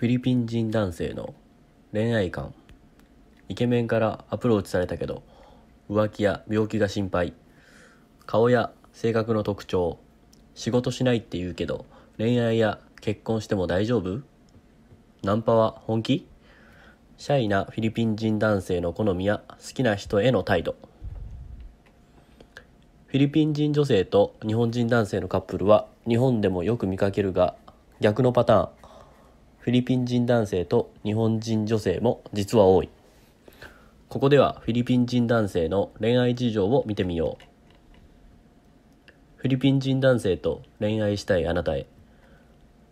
フィリピン人男性の恋愛観イケメンからアプローチされたけど浮気や病気が心配顔や性格の特徴仕事しないって言うけど恋愛や結婚しても大丈夫ナンパは本気シャイなフィリピン人男性の好みや好きな人への態度フィリピン人女性と日本人男性のカップルは日本でもよく見かけるが逆のパターンフィリピン人男性と日本人女性も実は多い。ここではフィリピン人男性の恋愛事情を見てみよう。フィリピン人男性と恋愛したいあなたへ。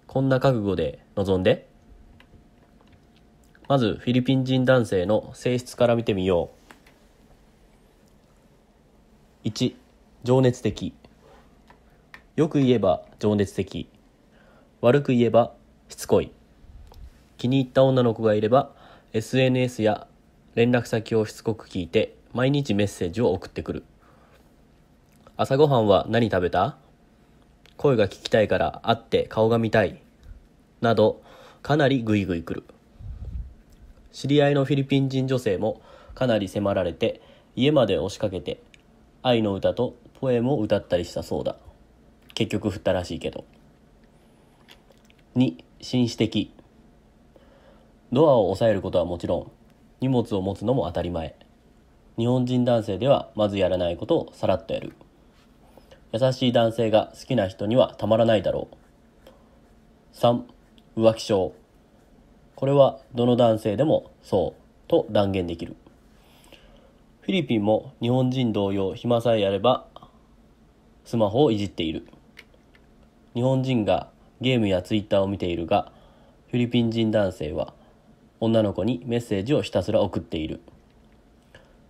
こんな覚悟で臨んで。まずフィリピン人男性の性質から見てみよう。1、情熱的。よく言えば情熱的。悪く言えばしつこい。気に入った女の子がいれば SNS や連絡先をしつこく聞いて毎日メッセージを送ってくる朝ごはんは何食べた声が聞きたいから会って顔が見たいなどかなりグイグイ来る知り合いのフィリピン人女性もかなり迫られて家まで押しかけて愛の歌とポエムを歌ったりしたそうだ結局振ったらしいけど2紳士的ドアを押さえることはもちろん、荷物を持つのも当たり前。日本人男性ではまずやらないことをさらっとやる。優しい男性が好きな人にはたまらないだろう。3、浮気症。これはどの男性でもそうと断言できる。フィリピンも日本人同様暇さえやればスマホをいじっている。日本人がゲームやツイッターを見ているが、フィリピン人男性は女の子にメッセージをひたすら送っている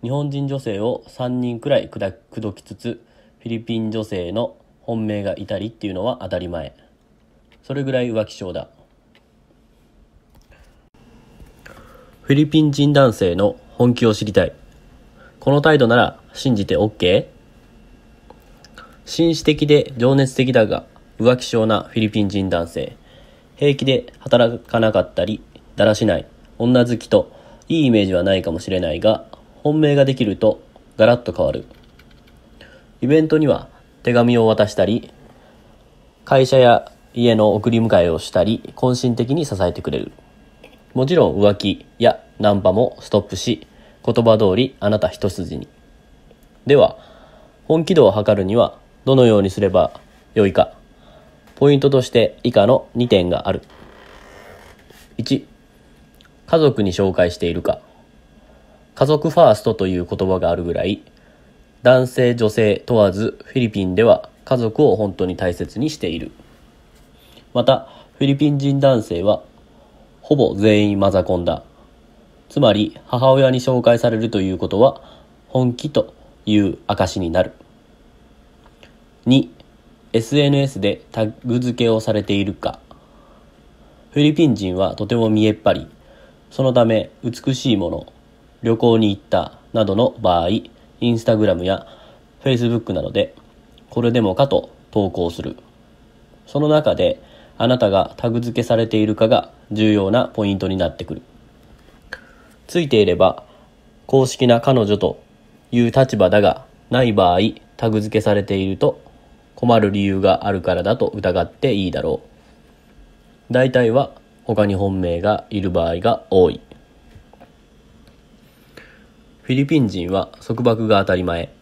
日本人女性を3人くらい口説きつつフィリピン女性の本命がいたりっていうのは当たり前それぐらい浮気症だフィリピン人男性の本気を知りたいこの態度なら信じて OK? 紳士的で情熱的だが浮気症なフィリピン人男性平気で働かなかったりだらしない女好きといいイメージはないかもしれないが、本命ができるとガラッと変わる。イベントには手紙を渡したり、会社や家の送り迎えをしたり、渾身的に支えてくれる。もちろん浮気やナンパもストップし、言葉通りあなた一筋に。では、本気度を測るにはどのようにすればよいか。ポイントとして以下の2点がある。1、家族に紹介しているか。家族ファーストという言葉があるぐらい、男性女性問わずフィリピンでは家族を本当に大切にしている。また、フィリピン人男性は、ほぼ全員マザコンだ。つまり、母親に紹介されるということは、本気という証になる。2、SNS でタグ付けをされているか。フィリピン人はとても見えっ張り、そのため、美しいもの、旅行に行ったなどの場合、インスタグラムやフェイスブックなどで、これでもかと投稿する。その中で、あなたがタグ付けされているかが重要なポイントになってくる。ついていれば、公式な彼女という立場だが、ない場合、タグ付けされていると困る理由があるからだと疑っていいだろう。大体は他に本命がいる場合が多い。フィリピン人は束縛が当たり前。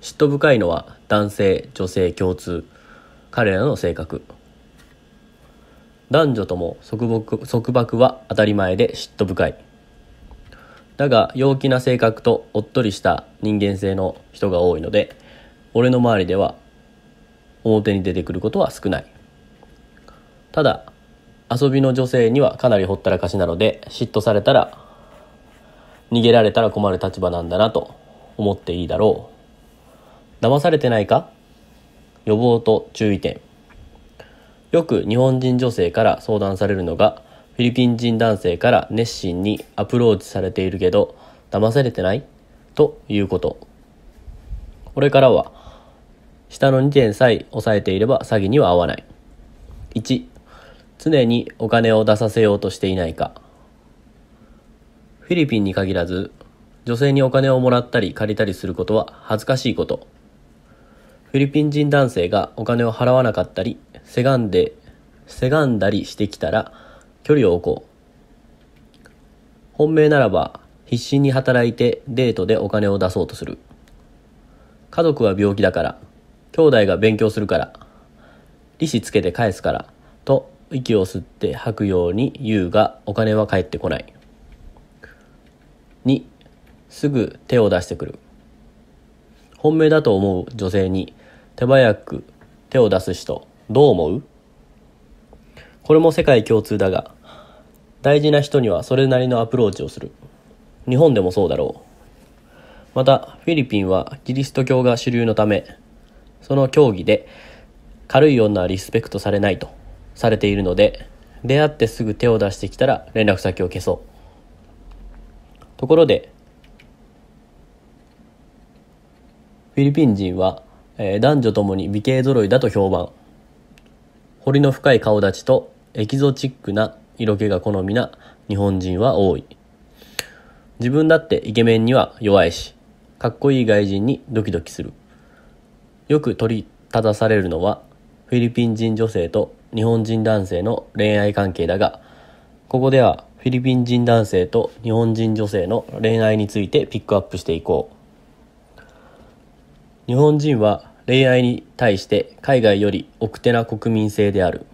嫉妬深いのは男性、女性共通。彼らの性格。男女とも束縛束縛は当たり前で嫉妬深い。だが陽気な性格とおっとりした人間性の人が多いので、俺の周りでは表に出てくることは少ない。ただ遊びの女性にはかなりほったらかしなので嫉妬されたら逃げられたら困る立場なんだなと思っていいだろう騙されてないか予防と注意点よく日本人女性から相談されるのがフィリピン人男性から熱心にアプローチされているけど騙されてないということこれからは下の2点さえ押さえていれば詐欺には合わない1常にお金を出させようとしていないか。フィリピンに限らず、女性にお金をもらったり借りたりすることは恥ずかしいこと。フィリピン人男性がお金を払わなかったり、せがんで、せがんだりしてきたら距離を置こう。本命ならば必死に働いてデートでお金を出そうとする。家族は病気だから、兄弟が勉強するから、利子つけて返すから、と息を吸って吐くように言うがお金は返ってこない2すぐ手を出してくる本命だと思う女性に手早く手を出す人どう思うこれも世界共通だが大事な人にはそれなりのアプローチをする日本でもそうだろうまたフィリピンはキリスト教が主流のためその教義で軽い女はリスペクトされないとされているので、出会ってすぐ手を出してきたら連絡先を消そう。ところで、フィリピン人は、えー、男女ともに美形揃いだと評判。彫りの深い顔立ちとエキゾチックな色気が好みな日本人は多い。自分だってイケメンには弱いし、かっこいい外人にドキドキする。よく取り立たされるのはフィリピン人女性と日本人男性の恋愛関係だが、ここではフィリピン人男性と日本人女性の恋愛についてピックアップしていこう。日本人は恋愛に対して海外より奥手な国民性である。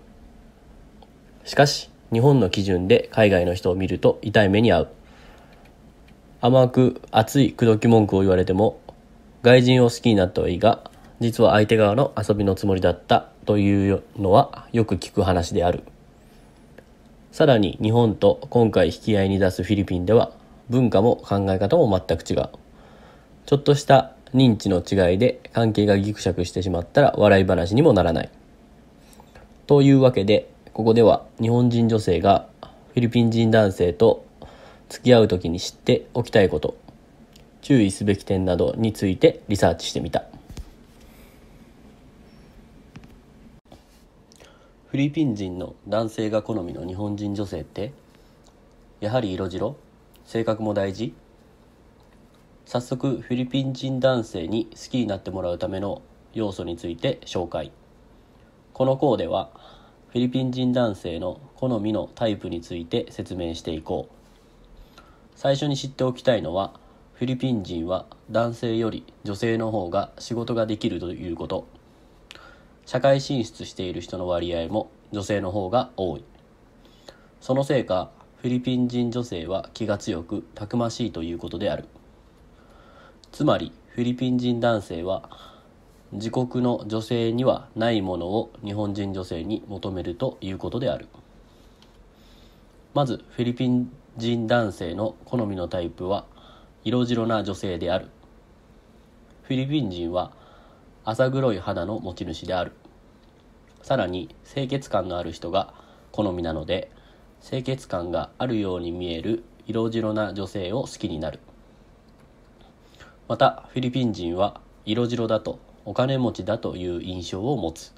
しかし、日本の基準で海外の人を見ると痛い目に遭う。甘く熱い口説き文句を言われても、外人を好きになったはいいが、実は相手側の遊びのつもりだったというのはよく聞く話であるさらに日本と今回引き合いに出すフィリピンでは文化も考え方も全く違うちょっとした認知の違いで関係がギクシャクしてしまったら笑い話にもならないというわけでここでは日本人女性がフィリピン人男性と付き合う時に知っておきたいこと注意すべき点などについてリサーチしてみた。フィリピン人の男性が好みの日本人女性ってやはり色白性格も大事早速フィリピン人男性に好きになってもらうための要素について紹介この項ではフィリピン人男性の好みのタイプについて説明していこう最初に知っておきたいのはフィリピン人は男性より女性の方が仕事ができるということ社会進出している人の割合も女性の方が多いそのせいかフィリピン人女性は気が強くたくましいということであるつまりフィリピン人男性は自国の女性にはないものを日本人女性に求めるということであるまずフィリピン人男性の好みのタイプは色白な女性であるフィリピン人は浅黒い肌の持ち主であるさらに清潔感のある人が好みなので清潔感があるように見える色白な女性を好きになるまたフィリピン人は色白だとお金持ちだという印象を持つ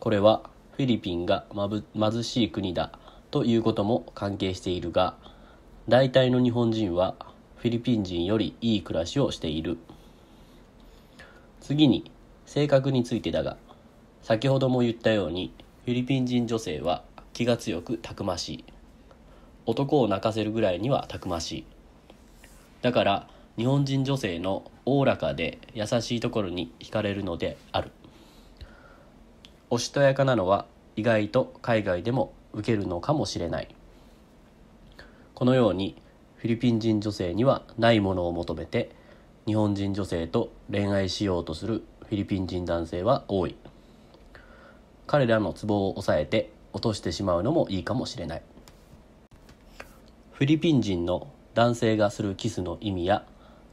これはフィリピンが貧しい国だということも関係しているが大体の日本人はフィリピン人よりいい暮らしをしている次に性格についてだが先ほども言ったようにフィリピン人女性は気が強くたくましい男を泣かせるぐらいにはたくましいだから日本人女性のおおらかで優しいところに惹かれるのであるおしとやかなのは意外と海外でも受けるのかもしれないこのようにフィリピン人女性にはないものを求めて日本人女性と恋愛しようとするフィリピン人男性は多い彼らのツボを抑えて落としてしまうのもいいかもしれないフィリピン人の男性がするキスの意味や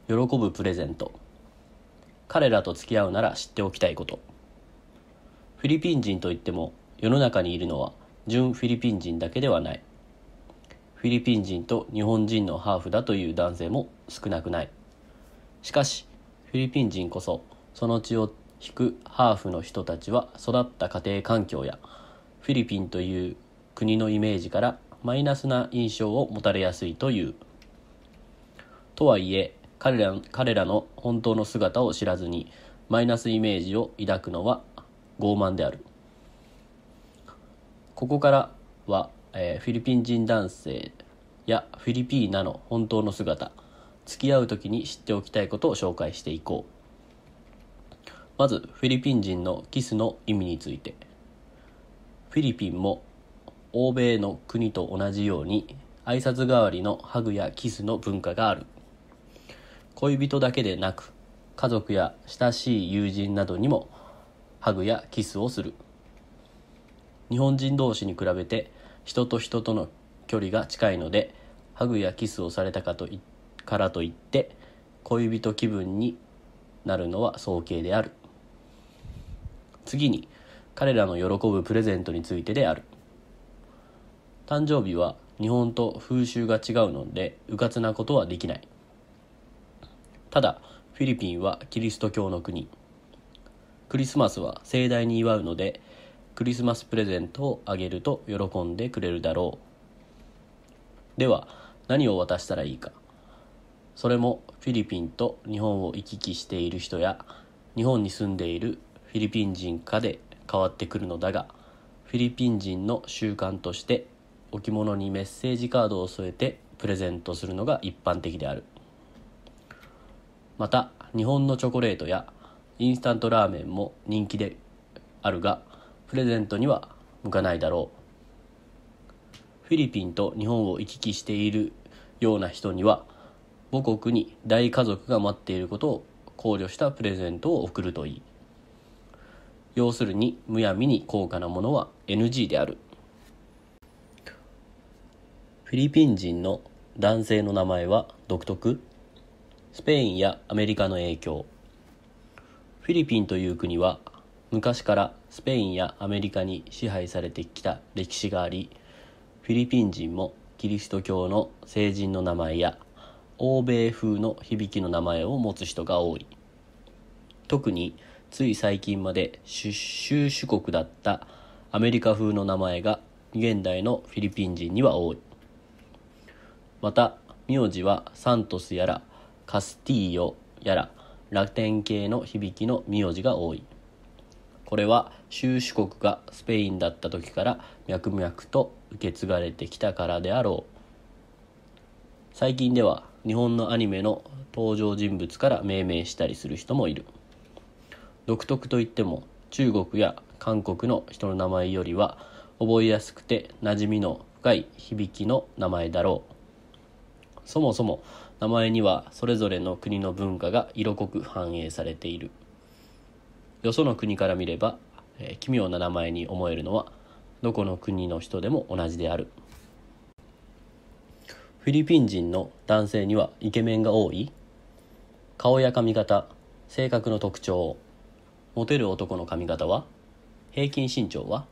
喜ぶプレゼント彼らと付き合うなら知っておきたいことフィリピン人といっても世の中にいるのは純フィリピン人だけではないフィリピン人と日本人のハーフだという男性も少なくないしかしフィリピン人こそその血を引くハーフの人たちは育った家庭環境やフィリピンという国のイメージからマイナスな印象を持たれやすいという。とはいえ彼ら彼らの本当の姿を知らずにマイナスイメージを抱くのは傲慢である。ここからは、えー、フィリピン人男性やフィリピーナの本当の姿付き合う時に知っておきたいことを紹介していこう。まずフィリピン人のキスの意味についてフィリピンも欧米の国と同じように挨拶代わりのハグやキスの文化がある恋人だけでなく家族や親しい友人などにもハグやキスをする日本人同士に比べて人と人との距離が近いのでハグやキスをされたかといからといって恋人気分になるのは早計である次に彼らの喜ぶプレゼントについてである誕生日は日本と風習が違うのでうかつなことはできないただフィリピンはキリスト教の国クリスマスは盛大に祝うのでクリスマスプレゼントをあげると喜んでくれるだろうでは何を渡したらいいかそれもフィリピンと日本を行き来している人や日本に住んでいるフィリピン人かで変わってくるのだがフィリピン人の習慣として置物にメッセージカードを添えてプレゼントするのが一般的であるまた日本のチョコレートやインスタントラーメンも人気であるがプレゼントには向かないだろうフィリピンと日本を行き来しているような人には母国に大家族が待っていることを考慮したプレゼントを贈るといい要するにむやみに高価なものは NG であるフィリピン人の男性の名前は独特スペインやアメリカの影響フィリピンという国は昔からスペインやアメリカに支配されてきた歴史がありフィリピン人もキリスト教の聖人の名前や欧米風の響きの名前を持つ人が多い特につい最近まで州主国だったアメリカ風の名前が現代のフィリピン人には多いまた名字はサントスやらカスティーヨやらラテン系の響きの名字が多いこれは州主国がスペインだった時から脈々と受け継がれてきたからであろう最近では日本のアニメの登場人物から命名したりする人もいる。独特といっても中国や韓国の人の名前よりは覚えやすくて馴染みの深い響きの名前だろうそもそも名前にはそれぞれの国の文化が色濃く反映されているよその国から見れば、えー、奇妙な名前に思えるのはどこの国の人でも同じであるフィリピン人の男性にはイケメンが多い顔や髪型性格の特徴モテる男の髪型は平均身長は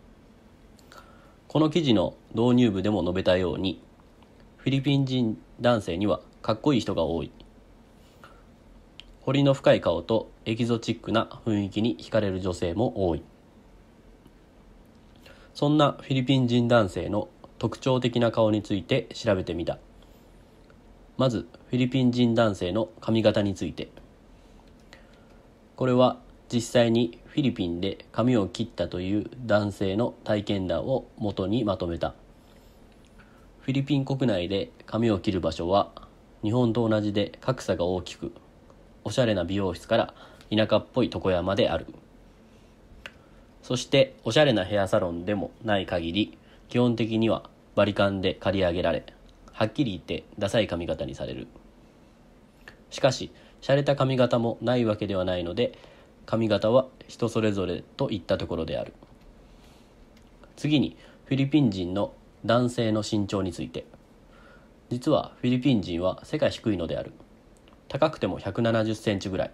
この記事の導入部でも述べたようにフィリピン人男性にはかっこいい人が多い彫りの深い顔とエキゾチックな雰囲気に惹かれる女性も多いそんなフィリピン人男性の特徴的な顔について調べてみたまずフィリピン人男性の髪型についてこれは実際にフィリピンで髪を切ったという男性の体験談を元にまとめたフィリピン国内で髪を切る場所は日本と同じで格差が大きくおしゃれな美容室から田舎っぽい床屋まであるそしておしゃれなヘアサロンでもない限り基本的にはバリカンで刈り上げられはっきり言ってダサい髪型にされるしかし洒落た髪型もないわけではないので髪型は人それぞれといったところである次にフィリピン人の男性の身長について実はフィリピン人は背が低いのである高くても1 7 0センチぐらい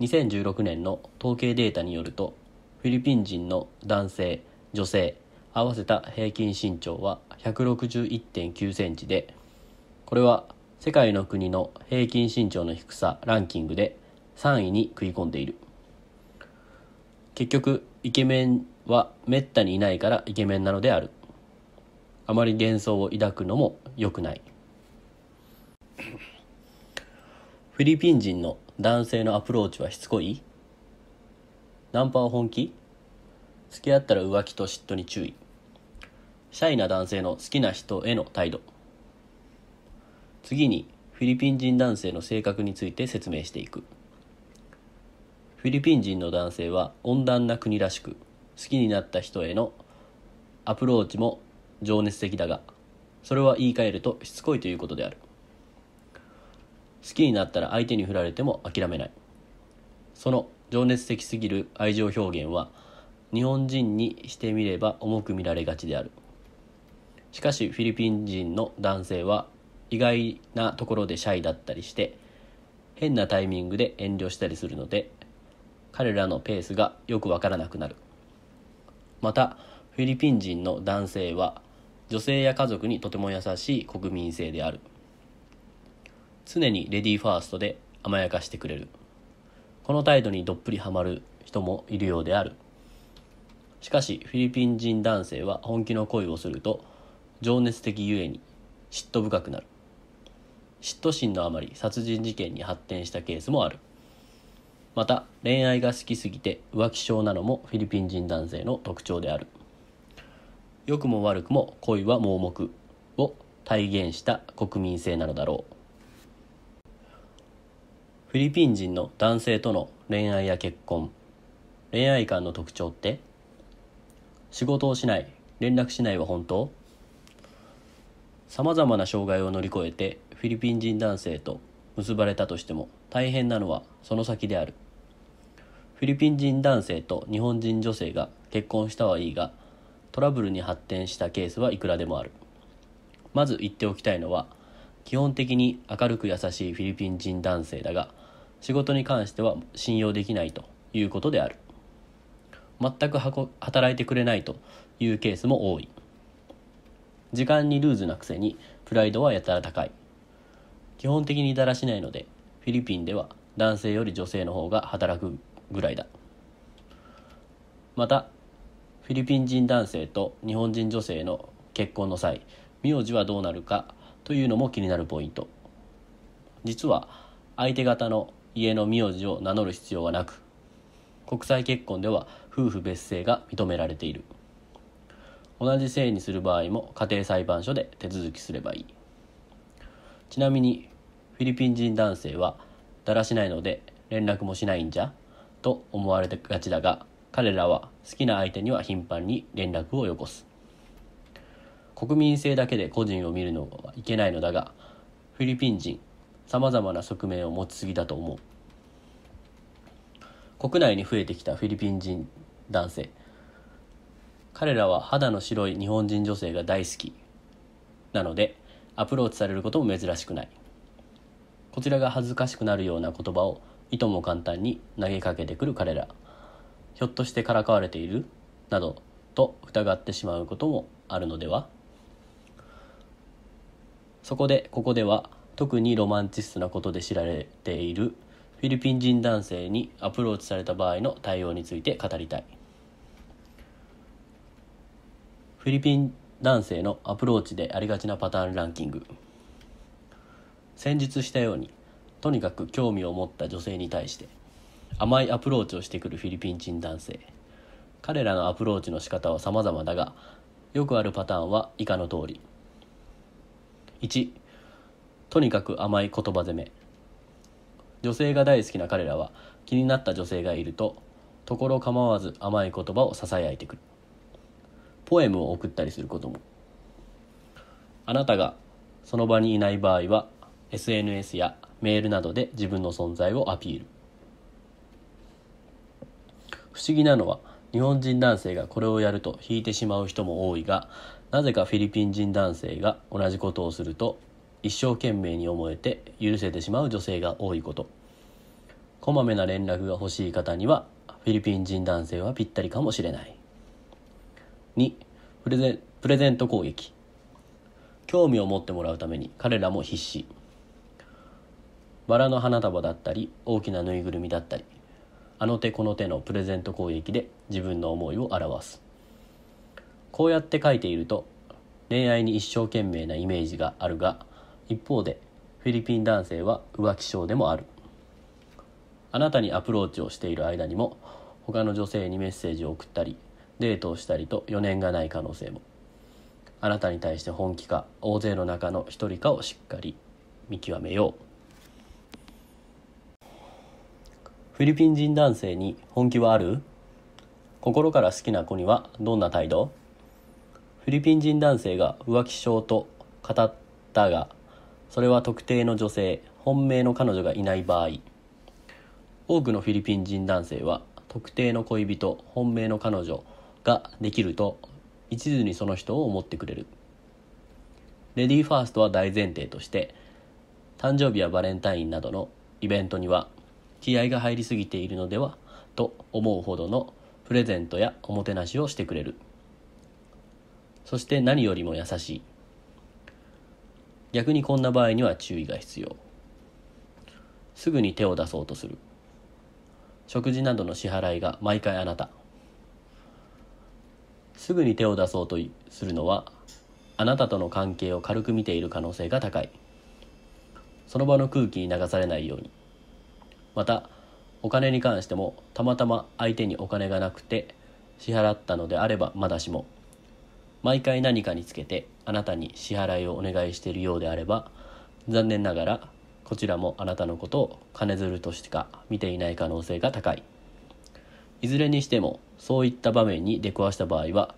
2016年の統計データによるとフィリピン人の男性女性合わせた平均身長は161.9センチでこれは世界の国の平均身長の低さランキングで3位に食い込んでいる結局イケメンはめったにいないからイケメンなのであるあまり幻想を抱くのも良くないフィリピン人の男性のアプローチはしつこいナンパは本気付き合ったら浮気と嫉妬に注意シャイな男性の好きな人への態度次にフィリピン人男性の性格について説明していく。フィリピン人の男性は温暖な国らしく好きになった人へのアプローチも情熱的だがそれは言い換えるとしつこいということである好きになったら相手に振られても諦めないその情熱的すぎる愛情表現は日本人にしてみれば重く見られがちであるしかしフィリピン人の男性は意外なところでシャイだったりして変なタイミングで遠慮したりするので彼らのペースがよくわからなくなるまたフィリピン人の男性は女性や家族にとても優しい国民性である常にレディーファーストで甘やかしてくれるこの態度にどっぷりハマる人もいるようであるしかしフィリピン人男性は本気の恋をすると情熱的ゆえに嫉妬深くなる嫉妬心のあまり殺人事件に発展したケースもあるまた恋愛が好きすぎて浮気症なのもフィリピン人男性の特徴である良くも悪くも恋は盲目を体現した国民性なのだろうフィリピン人の男性との恋愛や結婚恋愛観の特徴って仕事をしない連絡しないは本当さまざまな障害を乗り越えてフィリピン人男性と結ばれたとしても大変なのはその先であるフィリピン人男性と日本人女性が結婚したはいいがトラブルに発展したケースはいくらでもあるまず言っておきたいのは基本的に明るく優しいフィリピン人男性だが仕事に関しては信用できないということである全く働いてくれないというケースも多い時間にルーズなくせにプライドはやたら高い基本的にだらしないのでフィリピンでは男性より女性の方が働くぐらいだまたフィリピン人男性と日本人女性の結婚の際名字はどうなるかというのも気になるポイント実は相手方の家の名字を名乗る必要はなく国際結婚では夫婦別姓が認められている同じ姓にする場合も家庭裁判所で手続きすればいいちなみにィリピン人男性はだらしないので連絡もしないんじゃと思われがちだが彼らは好きな相手には頻繁に連絡をよこす国民性だけで個人を見るのはいけないのだがフィリピン人さまざまな側面を持ちすぎだと思う国内に増えてきたフィリピン人男性彼らは肌の白い日本人女性が大好きなのでアプローチされることも珍しくないこちらが恥ずかしくなるような言葉をいとも簡単に投げかけてくる彼らひょっとしてからかわれているなどと疑ってしまうこともあるのではそこでここでは特にロマンチストなことで知られているフィリピン人男性にアプローチされた場合の対応について語りたいフィリピン男性のアプローチでありがちなパターンランキング先日したようにとにかく興味を持った女性に対して甘いアプローチをしてくるフィリピン人男性彼らのアプローチの仕方は様々だがよくあるパターンは以下の通り1とにかく甘い言葉攻め女性が大好きな彼らは気になった女性がいるとところ構わず甘い言葉をささやいてくるポエムを送ったりすることもあなたがその場にいない場合は SNS やメールなどで自分の存在をアピール不思議なのは日本人男性がこれをやると引いてしまう人も多いがなぜかフィリピン人男性が同じことをすると一生懸命に思えて許せてしまう女性が多いことこまめな連絡が欲しい方にはフィリピン人男性はぴったりかもしれない2プレゼント攻撃興味を持ってもらうために彼らも必死バラの花束だったり大きなぬいぐるみだったりあの手この手のプレゼント攻撃で自分の思いを表すこうやって書いていると恋愛に一生懸命なイメージがあるが一方でフィリピン男性は浮気症でもあるあなたにアプローチをしている間にも他の女性にメッセージを送ったりデートをしたりと余念がない可能性もあなたに対して本気か大勢の中の一人かをしっかり見極めようフィリピン人男性に本気はある心から好きな子にはどんな態度フィリピン人男性が浮気症と語ったがそれは特定の女性本命の彼女がいない場合多くのフィリピン人男性は特定の恋人本命の彼女ができると一途にその人を思ってくれるレディーファーストは大前提として誕生日やバレンタインなどのイベントには気合が入りすぎているのではと思うほどのプレゼントやおもてなしをしてくれるそして何よりも優しい逆にこんな場合には注意が必要すぐに手を出そうとする食事などの支払いが毎回あなたすぐに手を出そうとするのはあなたとの関係を軽く見ている可能性が高いその場の空気に流されないようにまたお金に関してもたまたま相手にお金がなくて支払ったのであればまだしも毎回何かにつけてあなたに支払いをお願いしているようであれば残念ながらこちらもあなたのことを金づるとしか見ていない可能性が高いいずれにしてもそういった場面に出くわした場合は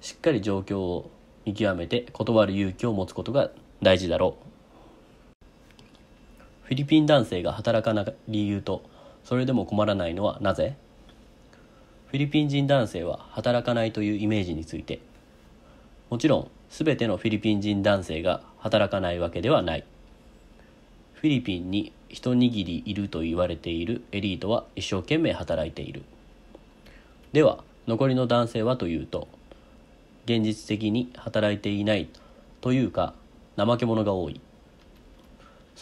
しっかり状況を見極めて断る勇気を持つことが大事だろうィリピン男性が働かない理由とそれでも困らないのはなぜフィリピン人男性は働かないというイメージについてもちろん全てのフィリピン人男性が働かないわけではないフィリピンに一握りいると言われているエリートは一生懸命働いているでは残りの男性はというと現実的に働いていないというか怠け者が多い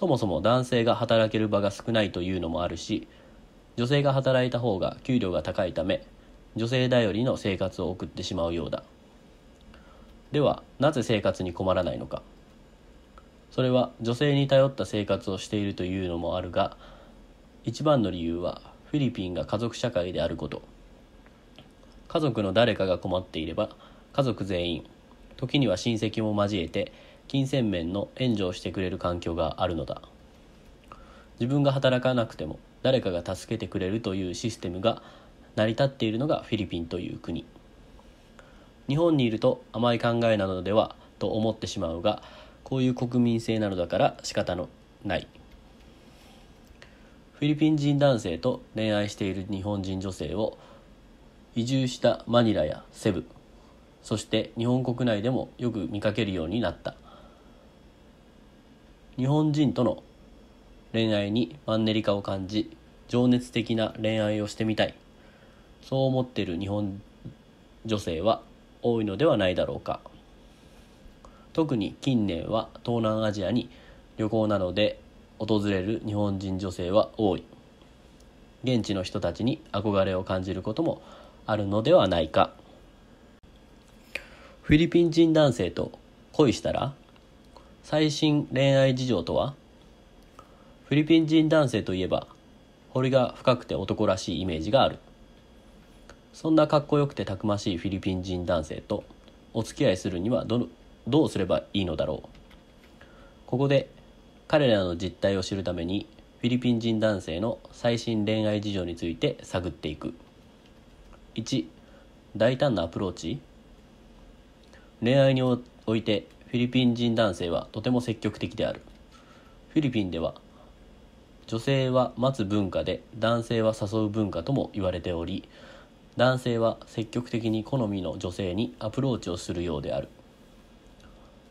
そもそも男性が働ける場が少ないというのもあるし女性が働いた方が給料が高いため女性頼りの生活を送ってしまうようだではなぜ生活に困らないのかそれは女性に頼った生活をしているというのもあるが一番の理由はフィリピンが家族社会であること家族の誰かが困っていれば家族全員時には親戚も交えて金銭面の援助をしてくれる環境があるのだ自分が働かなくても誰かが助けてくれるというシステムが成り立っているのがフィリピンという国日本にいると甘い考えなのではと思ってしまうがこういう国民性なのだから仕方のないフィリピン人男性と恋愛している日本人女性を移住したマニラやセブそして日本国内でもよく見かけるようになった日本人との恋愛にマンネリ化を感じ情熱的な恋愛をしてみたいそう思っている日本女性は多いのではないだろうか特に近年は東南アジアに旅行などで訪れる日本人女性は多い現地の人たちに憧れを感じることもあるのではないかフィリピン人男性と恋したら最新恋愛事情とはフィリピン人男性といえば彫りが深くて男らしいイメージがあるそんなかっこよくてたくましいフィリピン人男性とお付き合いするにはどどうすればいいのだろうここで彼らの実態を知るためにフィリピン人男性の最新恋愛事情について探っていく1大胆なアプローチ恋愛においてフィリピン人男性はとても積極的であるフィリピンでは女性は待つ文化で男性は誘う文化とも言われており男性は積極的に好みの女性にアプローチをするようである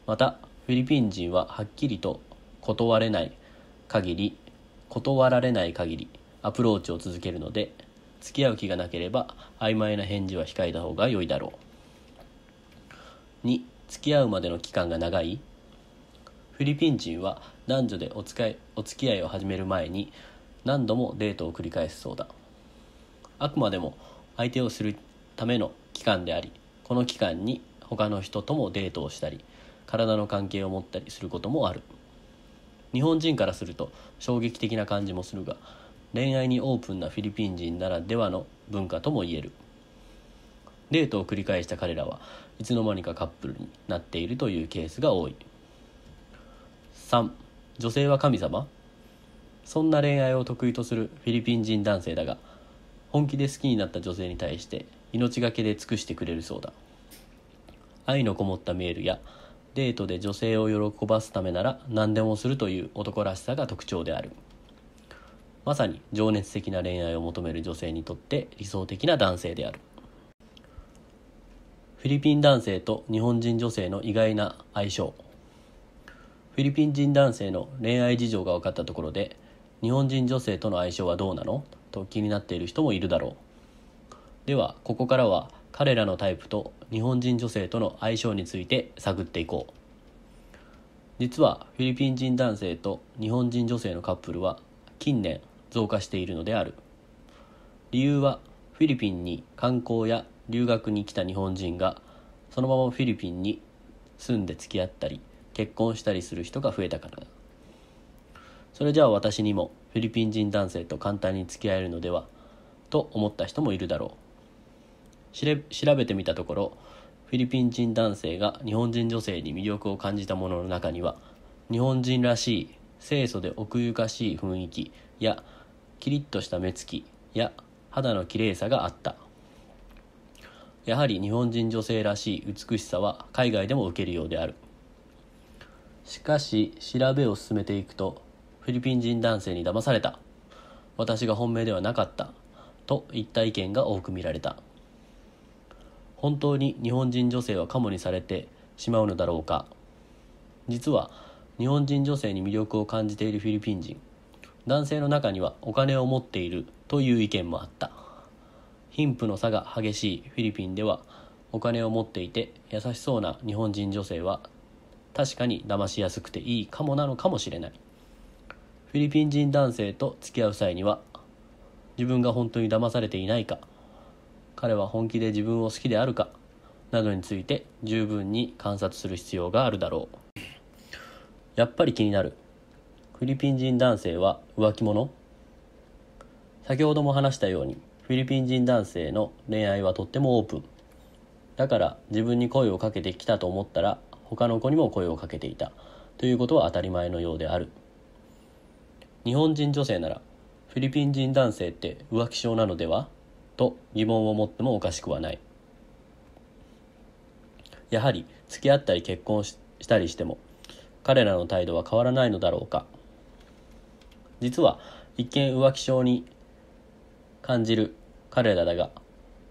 またフィリピン人ははっきりと断れない限り断られない限りアプローチを続けるので付き合う気がなければ曖昧な返事は控えた方が良いだろう2付き合うまでの期間が長いフィリピン人は男女でおかいお付き合いを始める前に何度もデートを繰り返すそうだあくまでも相手をするための期間でありこの期間に他の人ともデートをしたり体の関係を持ったりすることもある日本人からすると衝撃的な感じもするが恋愛にオープンなフィリピン人ならではの文化とも言えるデートを繰り返した彼らはいつの間にかカップルになっているというケースが多い3女性は神様そんな恋愛を得意とするフィリピン人男性だが本気で好きになった女性に対して命がけで尽くしてくれるそうだ愛のこもったメールやデートで女性を喜ばすためなら何でもするという男らしさが特徴であるまさに情熱的な恋愛を求める女性にとって理想的な男性であるフィリピン男性と日本人女性の意外な相性フィリピン人男性の恋愛事情が分かったところで日本人女性との相性はどうなのと気になっている人もいるだろうではここからは彼らのタイプと日本人女性との相性について探っていこう実はフィリピン人男性と日本人女性のカップルは近年増加しているのである理由はフィリピンに観光や留学に来た日本人がそのままフィリピンに住んで付き合ったり結婚したりする人が増えたからだそれじゃあ私にもフィリピン人男性と簡単に付き合えるのではと思った人もいるだろう調べてみたところフィリピン人男性が日本人女性に魅力を感じたものの中には日本人らしい清楚で奥ゆかしい雰囲気やキリッとした目つきや肌の綺麗さがあった。やはり日本人女性らしい美しさは海外でも受けるようであるしかし調べを進めていくとフィリピン人男性に騙された私が本命ではなかったといった意見が多く見られた本当に日本人女性はカモにされてしまうのだろうか実は日本人女性に魅力を感じているフィリピン人男性の中にはお金を持っているという意見もあった貧富の差が激しいフィリピンではお金を持っていて優しそうな日本人女性は確かに騙しやすくていいかもなのかもしれないフィリピン人男性と付き合う際には自分が本当に騙されていないか彼は本気で自分を好きであるかなどについて十分に観察する必要があるだろうやっぱり気になるフィリピン人男性は浮気者先ほども話したようにフィリピン人男性の恋愛はとってもオープンだから自分に声をかけてきたと思ったら他の子にも声をかけていたということは当たり前のようである日本人女性ならフィリピン人男性って浮気症なのではと疑問を持ってもおかしくはないやはり付き合ったり結婚したりしても彼らの態度は変わらないのだろうか実は一見浮気症に感じる彼らだが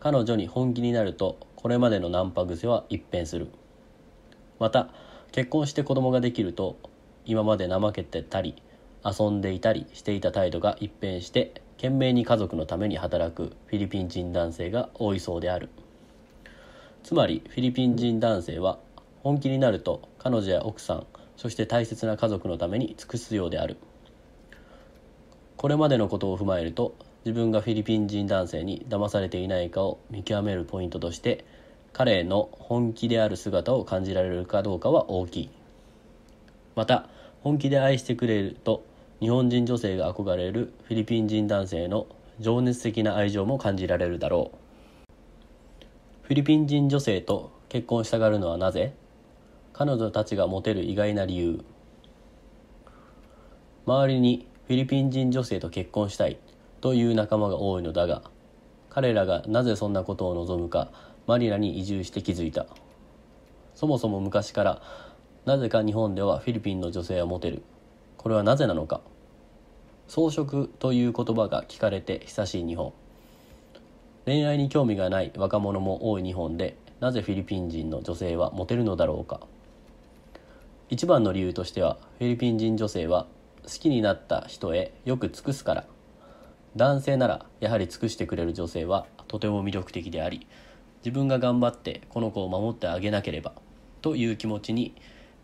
彼女に本気になるとこれまでのナンパ癖は一変するまた結婚して子供ができると今まで怠けてたり遊んでいたりしていた態度が一変して懸命に家族のために働くフィリピン人男性が多いそうであるつまりフィリピン人男性は本気になると彼女や奥さんそして大切な家族のために尽くすようであるこれまでのことを踏まえると自分がフィリピン人男性に騙されていないかを見極めるポイントとして彼の本気である姿を感じられるかどうかは大きいまた本気で愛してくれると日本人女性が憧れるフィリピン人男性の情熱的な愛情も感じられるだろうフィリピン人女性と結婚したがるのはなぜ彼女たちがモテる意外な理由周りにフィリピン人女性と結婚したいという仲間が多いのだが彼らがなぜそんなことを望むかマニラに移住して気づいたそもそも昔からなぜか日本ではフィリピンの女性はモテるこれはなぜなのか装飾という言葉が聞かれて久しい日本恋愛に興味がない若者も多い日本でなぜフィリピン人の女性はモテるのだろうか一番の理由としてはフィリピン人女性は好きになった人へよく尽くすから男性ならやはり尽くしてくれる女性はとても魅力的であり自分が頑張ってこの子を守ってあげなければという気持ちに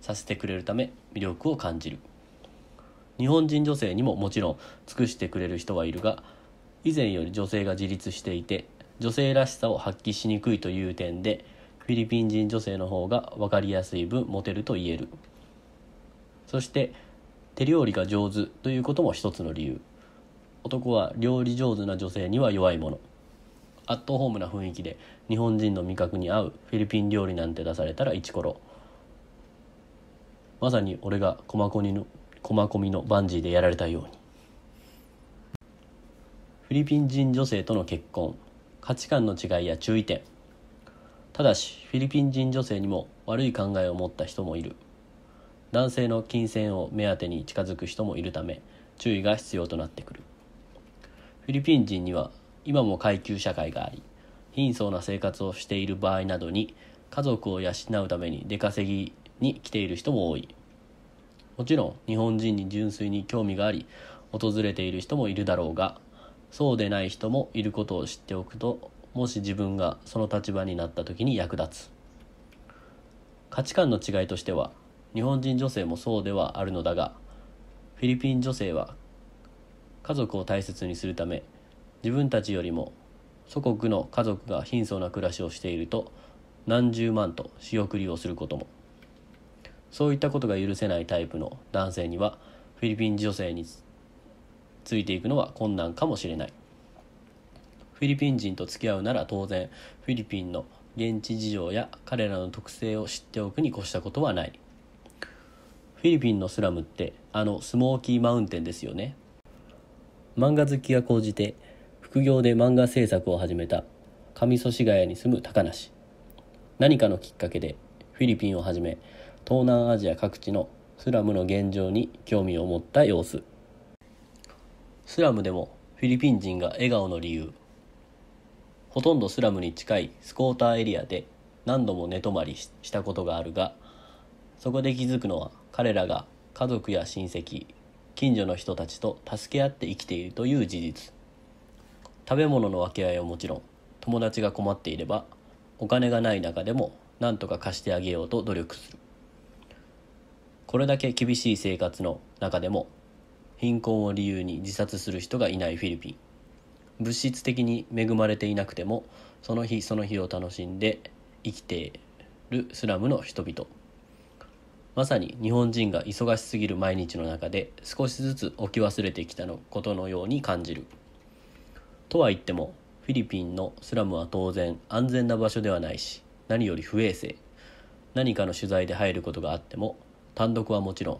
させてくれるため魅力を感じる日本人女性にももちろん尽くしてくれる人はいるが以前より女性が自立していて女性らしさを発揮しにくいという点でフィリピン人女性の方が分かりやすい分モテると言えるそして手料理が上手ということも一つの理由男は料理上手な女性には弱いものアットホームな雰囲気で日本人の味覚に合うフィリピン料理なんて出されたらイチコロまさに俺が駒込の駒込のバンジーでやられたようにフィリピン人女性との結婚価値観の違いや注意点ただしフィリピン人女性にも悪い考えを持った人もいる男性の金銭を目当てに近づく人もいるため注意が必要となってくるフィリピン人には今も階級社会があり貧相な生活をしている場合などに家族を養うために出稼ぎに来ている人も多いもちろん日本人に純粋に興味があり訪れている人もいるだろうがそうでない人もいることを知っておくともし自分がその立場になった時に役立つ価値観の違いとしては日本人女性もそうではあるのだがフィリピン女性は家族を大切にするため自分たちよりも祖国の家族が貧相な暮らしをしていると何十万と仕送りをすることもそういったことが許せないタイプの男性にはフィリピン女性についていくのは困難かもしれないフィリピン人と付き合うなら当然フィリピンの現地事情や彼らの特性を知っておくに越したことはないフィリピンのスラムってあのスモーキーマウンテンですよね漫画好きが高じて副業で漫画制作を始めた上祖師ヶ谷に住む高梨何かのきっかけでフィリピンをはじめ東南アジア各地のスラムの現状に興味を持った様子スラムでもフィリピン人が笑顔の理由ほとんどスラムに近いスコーターエリアで何度も寝泊まりしたことがあるがそこで気づくのは彼らが家族や親戚近所の人たちと助け合って生きているという事実食べ物の分け合いはもちろん友達が困っていればお金がない中でも何とか貸してあげようと努力するこれだけ厳しい生活の中でも貧困を理由に自殺する人がいないフィリピン物質的に恵まれていなくてもその日その日を楽しんで生きているスラムの人々まさに日本人が忙しすぎる毎日の中で少しずつ置き忘れてきたのことのように感じる。とは言ってもフィリピンのスラムは当然安全な場所ではないし何より不衛生何かの取材で入ることがあっても単独はもちろん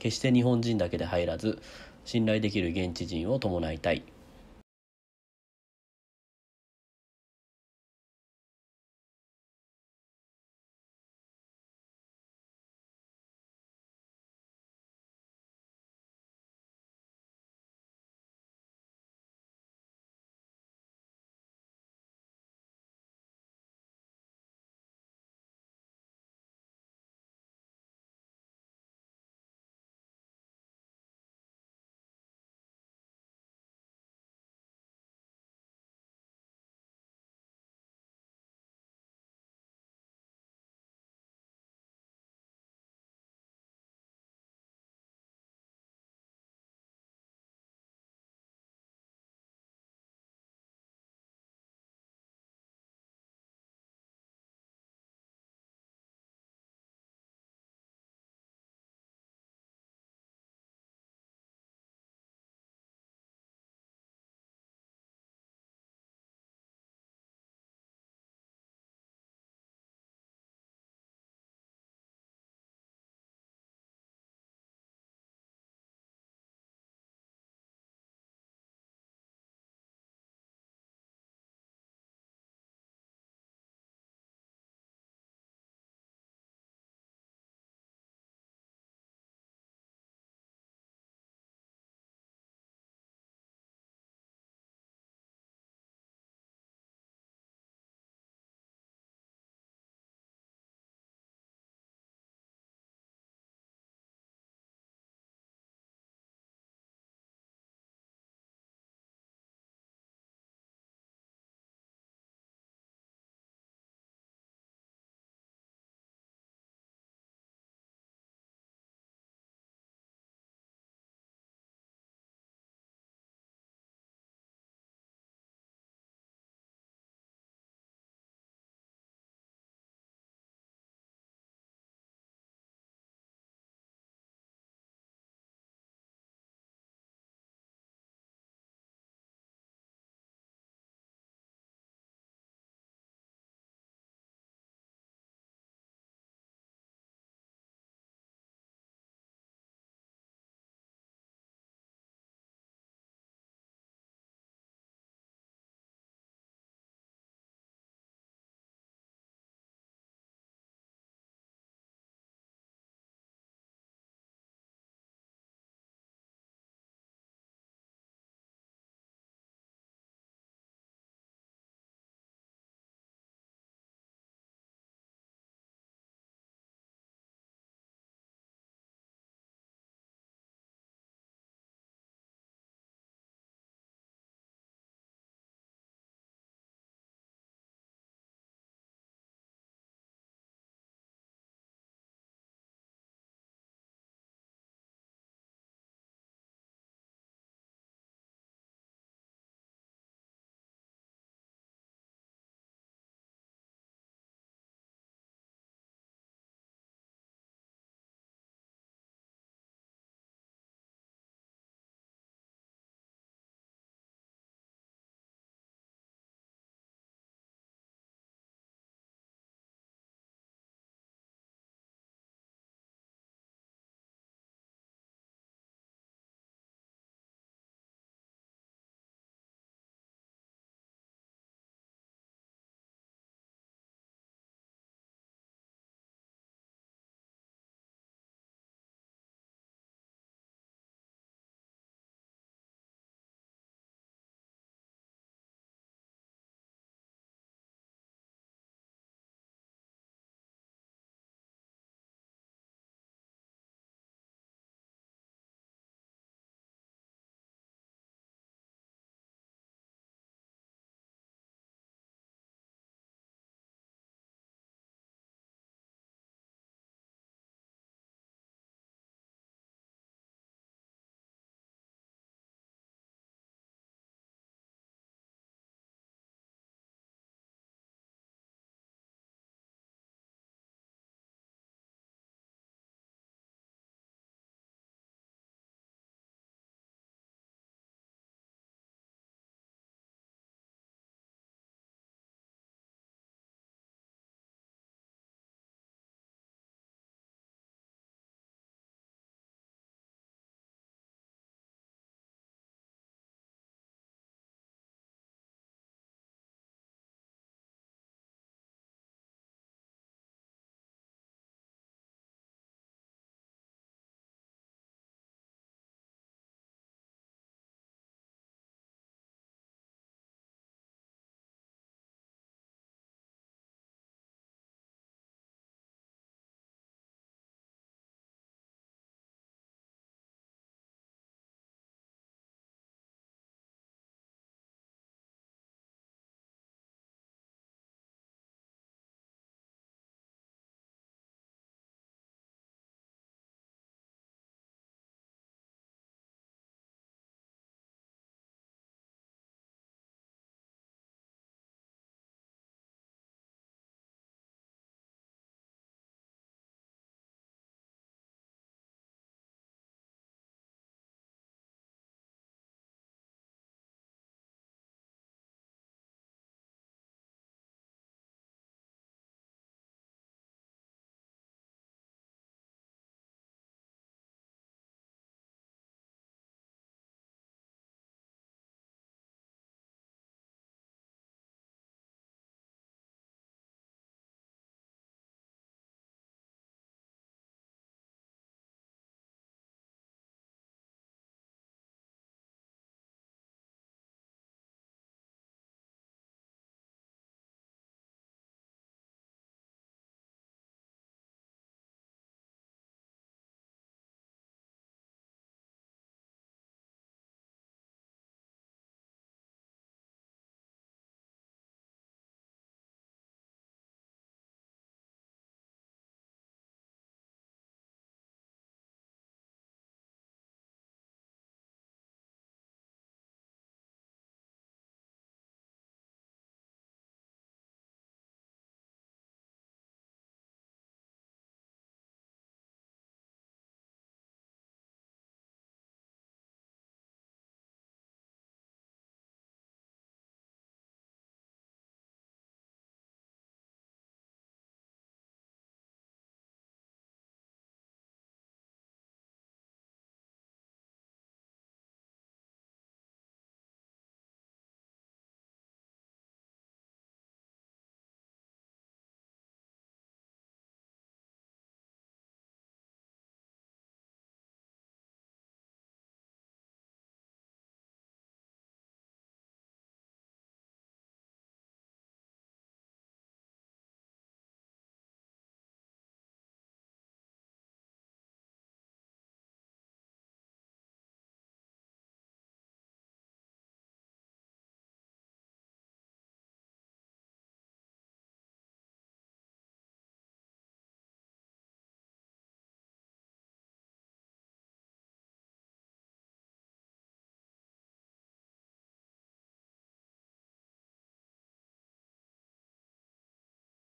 決して日本人だけで入らず信頼できる現地人を伴いたい